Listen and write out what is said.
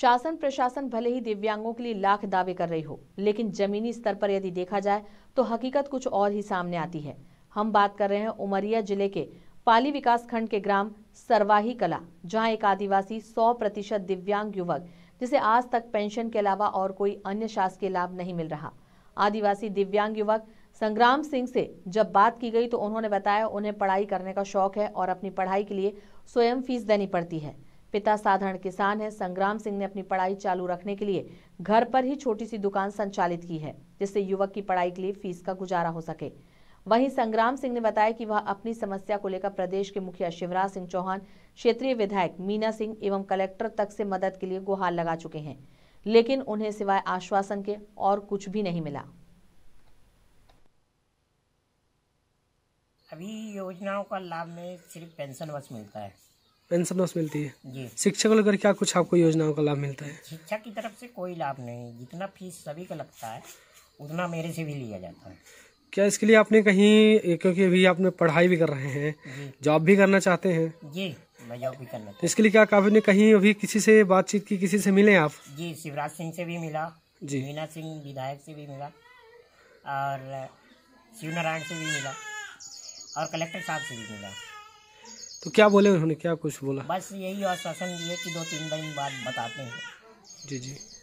शासन प्रशासन भले ही दिव्यांगों के लिए लाख दावे कर रही हो लेकिन जमीनी स्तर पर यदि देखा जाए तो हकीकत कुछ और ही सामने आती है हम बात कर रहे हैं उमरिया जिले के पाली विकास खंड के ग्राम सरवाही कला जहां एक आदिवासी 100 प्रतिशत दिव्यांग युवक जिसे आज तक पेंशन के अलावा और कोई अन्य शासकीय लाभ नहीं मिल रहा आदिवासी दिव्यांग युवक संग्राम सिंह से जब बात की गई तो उन्होंने बताया उन्हें पढ़ाई करने का शौक है और अपनी पढ़ाई के लिए स्वयं फीस देनी पड़ती है पिता साधारण किसान है संग्राम सिंह ने अपनी पढ़ाई चालू रखने के लिए घर पर ही छोटी सी दुकान संचालित की है जिससे युवक की पढ़ाई के लिए फीस का गुजारा हो सके वहीं संग्राम सिंह ने बताया कि वह अपनी समस्या को लेकर प्रदेश के मुखिया शिवराज सिंह चौहान क्षेत्रीय विधायक मीना सिंह एवं कलेक्टर तक से मदद के लिए गुहार लगा चुके हैं लेकिन उन्हें सिवाय आश्वासन के और कुछ भी नहीं मिला अभी योजनाओं का लाभ में सिर्फ पेंशन बस मिलता है पेंशन बस मिलती है शिक्षक लेकर क्या कुछ आपको योजनाओं का लाभ मिलता है शिक्षा की तरफ से कोई लाभ नहीं जितना फीस सभी का लगता है उतना मेरे से भी लिया जाता है क्या इसके लिए आपने कहीं क्योंकि अभी आपने पढ़ाई भी कर रहे हैं जॉब भी करना चाहते हैं जी मैं जॉब भी करना तो इसके लिए क्या ने कहीं अभी किसी से बातचीत की किसी से मिले आप जी शिवराज सिंह से भी मिला जी मीना सिंह विधायक से भी मिला और शिव नारायण से भी मिला और कलेक्टर साहब से भी मिला तो क्या बोले उन्होंने क्या कुछ बोला बस यही आश्वासन दिए कि दो तीन दिन बाद बताते हैं जी जी